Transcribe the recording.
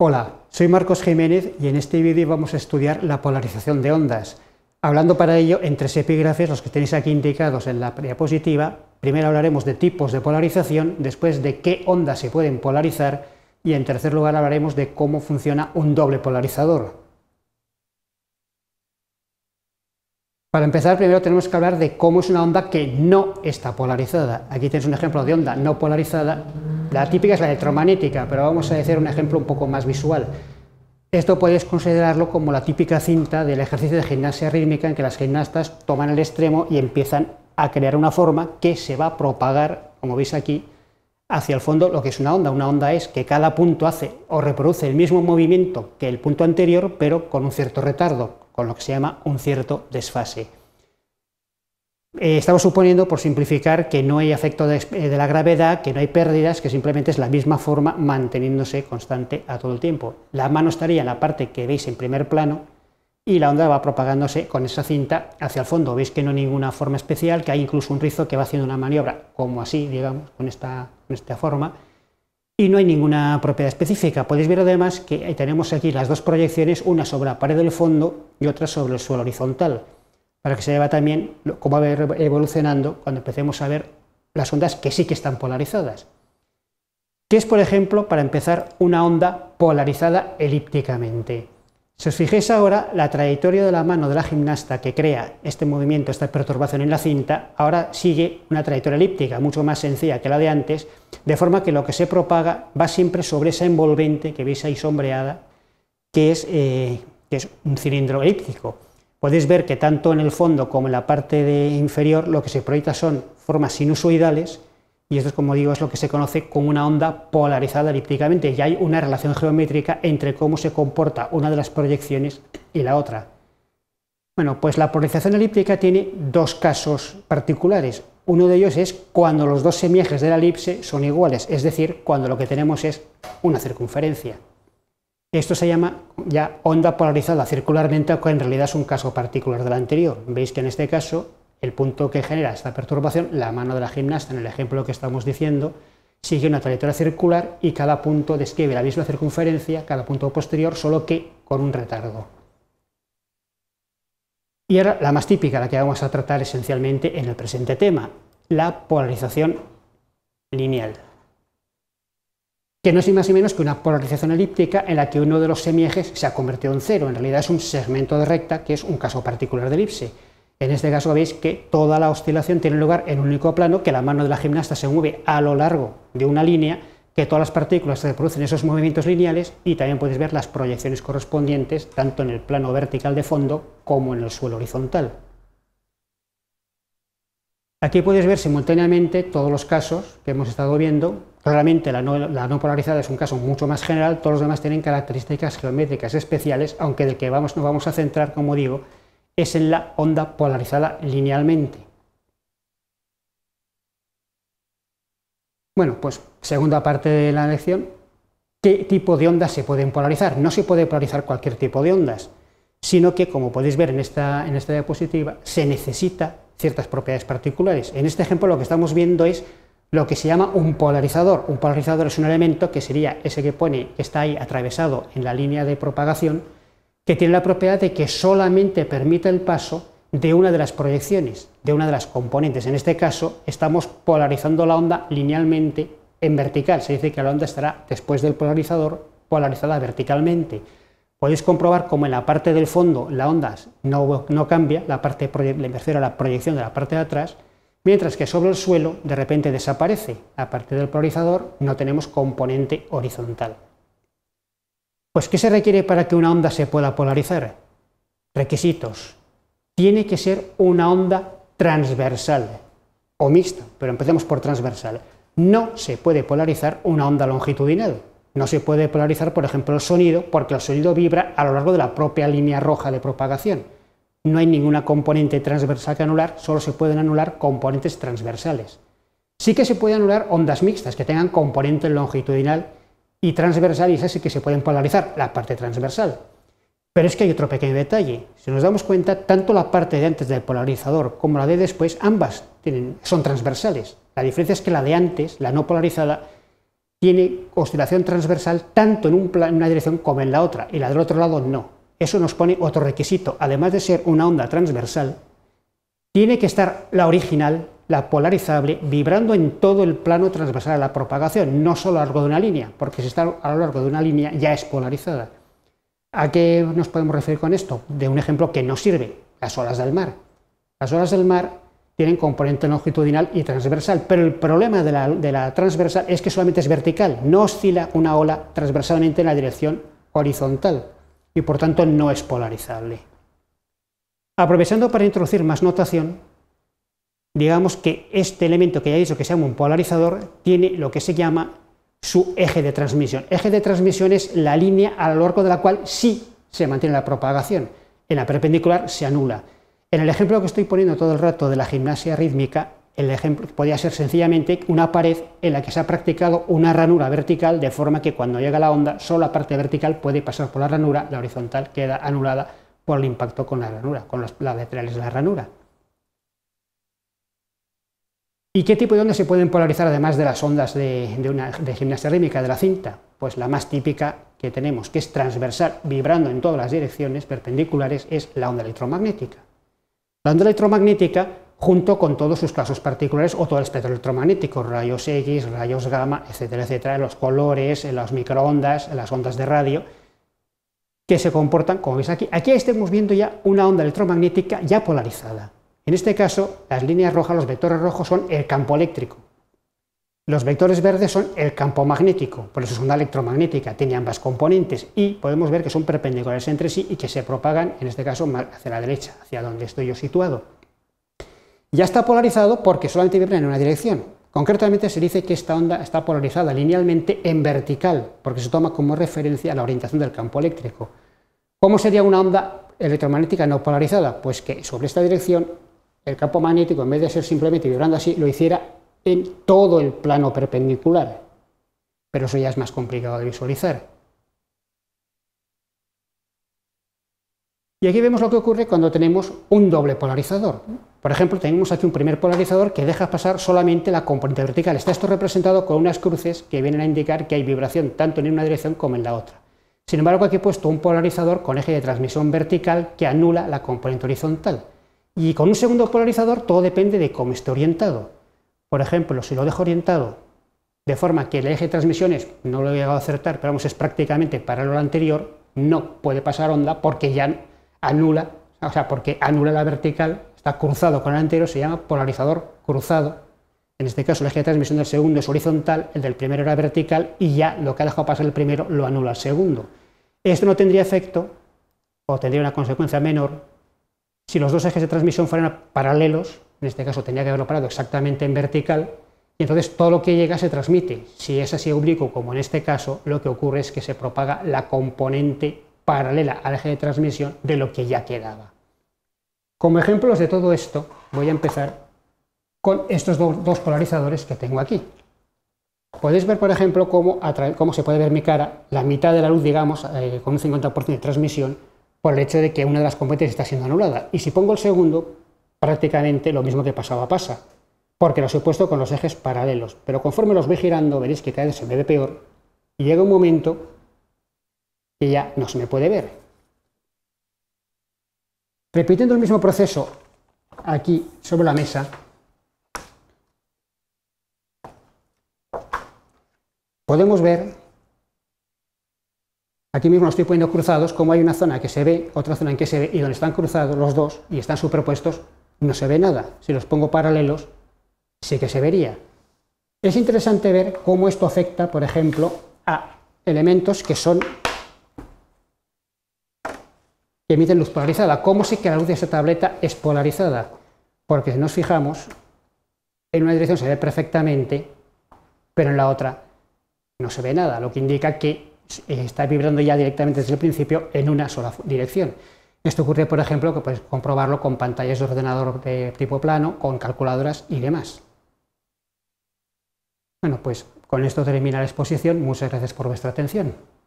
Hola, soy Marcos Jiménez y en este vídeo vamos a estudiar la polarización de ondas, hablando para ello en tres epígrafes, los que tenéis aquí indicados en la diapositiva. Primero hablaremos de tipos de polarización, después de qué ondas se pueden polarizar y en tercer lugar hablaremos de cómo funciona un doble polarizador. Para empezar, primero tenemos que hablar de cómo es una onda que no está polarizada. Aquí tenéis un ejemplo de onda no polarizada la típica es la electromagnética, pero vamos a hacer un ejemplo un poco más visual. Esto puedes considerarlo como la típica cinta del ejercicio de gimnasia rítmica en que las gimnastas toman el extremo y empiezan a crear una forma que se va a propagar, como veis aquí, hacia el fondo lo que es una onda. Una onda es que cada punto hace o reproduce el mismo movimiento que el punto anterior, pero con un cierto retardo, con lo que se llama un cierto desfase. Eh, estamos suponiendo, por simplificar, que no hay efecto eh, de, la gravedad, que no hay pérdidas, que simplemente es la misma forma manteniéndose constante a todo el tiempo. La mano estaría en la parte que veis en primer plano y la onda va propagándose con esa cinta hacia el fondo. Veis que no hay ninguna forma especial, que hay incluso un rizo que va haciendo una maniobra, como así, digamos, con esta, con esta forma. Y no hay ninguna propiedad específica. Podéis ver además que eh, tenemos aquí las dos proyecciones, una sobre la pared del fondo y otra sobre el suelo horizontal para que se vea también cómo va evolucionando cuando empecemos a ver las ondas que sí que están polarizadas. ¿Qué es, por ejemplo, para empezar, una onda polarizada elípticamente? Si os fijáis ahora, la trayectoria de la mano de la gimnasta que crea este movimiento, esta perturbación en la cinta, ahora sigue una trayectoria elíptica, mucho más sencilla que la de antes, de forma que lo que se propaga va siempre sobre esa envolvente que veis ahí sombreada, que es, eh, que es un cilindro elíptico. Podéis ver que tanto en el fondo como en la parte de inferior lo que se proyecta son formas sinusoidales y esto, es como digo, es lo que se conoce como una onda polarizada elípticamente y hay una relación geométrica entre cómo se comporta una de las proyecciones y la otra. Bueno, pues la polarización elíptica tiene dos casos particulares. Uno de ellos es cuando los dos semiejes de la elipse son iguales, es decir, cuando lo que tenemos es una circunferencia. Esto se llama ya onda polarizada circularmente, aunque en realidad es un caso particular del anterior. Veis que en este caso el punto que genera esta perturbación, la mano de la gimnasta en el ejemplo que estamos diciendo, sigue una trayectoria circular y cada punto describe la misma circunferencia, cada punto posterior, solo que con un retardo. Y ahora la más típica, la que vamos a tratar esencialmente en el presente tema, la polarización lineal que no es más ni menos que una polarización elíptica en la que uno de los semiejes se ha convertido en cero. En realidad es un segmento de recta que es un caso particular de elipse. En este caso veis que toda la oscilación tiene lugar en un único plano, que la mano de la gimnasta se mueve a lo largo de una línea, que todas las partículas se producen esos movimientos lineales y también puedes ver las proyecciones correspondientes tanto en el plano vertical de fondo como en el suelo horizontal. Aquí puedes ver simultáneamente todos los casos que hemos estado viendo realmente la no, polarizada es un caso mucho más general, todos los demás tienen características geométricas especiales, aunque del que vamos, nos vamos a centrar, como digo, es en la onda polarizada linealmente. Bueno, pues segunda parte de la lección, ¿qué tipo de ondas se pueden polarizar? No se puede polarizar cualquier tipo de ondas, sino que, como podéis ver en esta, en esta diapositiva, se necesita ciertas propiedades particulares. En este ejemplo lo que estamos viendo es lo que se llama un polarizador. Un polarizador es un elemento que sería ese que pone, que está ahí atravesado en la línea de propagación, que tiene la propiedad de que solamente permite el paso de una de las proyecciones, de una de las componentes. En este caso, estamos polarizando la onda linealmente en vertical. Se dice que la onda estará después del polarizador polarizada verticalmente. Podéis comprobar cómo en la parte del fondo la onda no, cambia, la parte, me la proyección de la parte de atrás, mientras que sobre el suelo de repente desaparece. A partir del polarizador no tenemos componente horizontal. Pues, ¿qué se requiere para que una onda se pueda polarizar? Requisitos. Tiene que ser una onda transversal o mixta, pero empecemos por transversal. No se puede polarizar una onda longitudinal. No se puede polarizar, por ejemplo, el sonido, porque el sonido vibra a lo largo de la propia línea roja de propagación no hay ninguna componente transversal que anular, solo se pueden anular componentes transversales. Sí que se pueden anular ondas mixtas que tengan componente longitudinal y transversal, y esas sí que se pueden polarizar, la parte transversal. Pero es que hay otro pequeño detalle. Si nos damos cuenta, tanto la parte de antes del polarizador como la de después, ambas son transversales. La diferencia es que la de antes, la no polarizada, tiene oscilación transversal tanto en una dirección como en la otra, y la del otro lado no eso nos pone otro requisito. Además de ser una onda transversal, tiene que estar la original, la polarizable, vibrando en todo el plano transversal de la propagación, no solo a lo largo de una línea, porque si está a lo largo de una línea ya es polarizada. ¿A qué nos podemos referir con esto? De un ejemplo que no sirve, las olas del mar. Las olas del mar tienen componente longitudinal y transversal, pero el problema de la, de la transversal es que solamente es vertical, no oscila una ola transversalmente en la dirección horizontal y por tanto no es polarizable. Aprovechando para introducir más notación, digamos que este elemento que ya he dicho que se llama un polarizador tiene lo que se llama su eje de transmisión. Eje de transmisión es la línea a lo largo de la cual sí se mantiene la propagación. En la perpendicular se anula. En el ejemplo que estoy poniendo todo el rato de la gimnasia rítmica, el ejemplo podría ser sencillamente una pared en la que se ha practicado una ranura vertical de forma que cuando llega la onda solo la parte vertical puede pasar por la ranura, la horizontal queda anulada por el impacto con la ranura, con las laterales de la ranura. ¿Y qué tipo de ondas se pueden polarizar además de las ondas de, de gimnasia rítmica de la cinta? Pues la más típica que tenemos, que es transversal, vibrando en todas las direcciones perpendiculares, es la onda electromagnética. La onda electromagnética junto con todos sus casos particulares o todo el espectro electromagnético, rayos X, rayos gamma, etcétera, etcétera, los colores, eh, las microondas, las ondas de radio, que se comportan, como veis aquí. Aquí estamos viendo ya una onda electromagnética ya polarizada. En este caso, las líneas rojas, los vectores rojos son el campo eléctrico. Los vectores verdes son el campo magnético, por eso es una electromagnética, tiene ambas componentes y podemos ver que son perpendiculares entre sí y que se propagan, en este caso, hacia la derecha, hacia donde estoy yo situado ya está polarizado porque solamente vibra en una dirección. Concretamente se dice que esta onda está polarizada linealmente en vertical, porque se toma como referencia la orientación del campo eléctrico. ¿Cómo sería una onda electromagnética no polarizada? Pues que sobre esta dirección el campo magnético, en vez de ser simplemente vibrando así, lo hiciera en todo el plano perpendicular. Pero eso ya es más complicado de visualizar. Y aquí vemos lo que ocurre cuando tenemos un doble polarizador. Por ejemplo, tenemos aquí un primer polarizador que deja pasar solamente la componente vertical. Está esto representado con unas cruces que vienen a indicar que hay vibración tanto en una dirección como en la otra. Sin embargo, aquí he puesto un polarizador con eje de transmisión vertical que anula la componente horizontal. Y con un segundo polarizador todo depende de cómo esté orientado. Por ejemplo, si lo dejo orientado de forma que el eje de transmisiones, no lo he llegado a acertar, pero vamos, es prácticamente paralelo al anterior, no puede pasar onda porque ya no anula, o sea, porque anula la vertical, está cruzado con el anterior, se llama polarizador cruzado. En este caso, la eje de transmisión del segundo es horizontal, el del primero era vertical y ya lo que ha dejado pasar el primero lo anula el segundo. Esto no tendría efecto o tendría una consecuencia menor si los dos ejes de transmisión fueran paralelos, en este caso tenía que haberlo parado exactamente en vertical, y entonces todo lo que llega se transmite. Si es así oblicuo, como en este caso, lo que ocurre es que se propaga la componente paralela al eje de transmisión de lo que ya quedaba. Como ejemplos de todo esto, voy a empezar con estos dos polarizadores que tengo aquí. Podéis ver, por ejemplo, cómo, cómo, se puede ver mi cara, la mitad de la luz, digamos, eh, con un 50% de transmisión, por el hecho de que una de las componentes está siendo anulada. Y si pongo el segundo, prácticamente lo mismo que pasaba pasa, porque los he puesto con los ejes paralelos. Pero conforme los voy girando, veréis que cada vez se ve peor. Y llega un momento que ya no se me puede ver. Repitiendo el mismo proceso aquí sobre la mesa, podemos ver, aquí mismo estoy poniendo cruzados, como hay una zona que se ve, otra zona en que se ve, y donde están cruzados los dos y están superpuestos, no se ve nada. Si los pongo paralelos, sí que se vería. Es interesante ver cómo esto afecta, por ejemplo, a elementos que son emiten luz polarizada. ¿Cómo sé que la luz de esta tableta es polarizada? Porque si nos fijamos, en una dirección se ve perfectamente, pero en la otra no se ve nada, lo que indica que está vibrando ya directamente desde el principio en una sola dirección. Esto ocurre, por ejemplo, que puedes comprobarlo con pantallas de ordenador de tipo plano, con calculadoras y demás. Bueno, pues con esto termina la exposición. Muchas gracias por vuestra atención.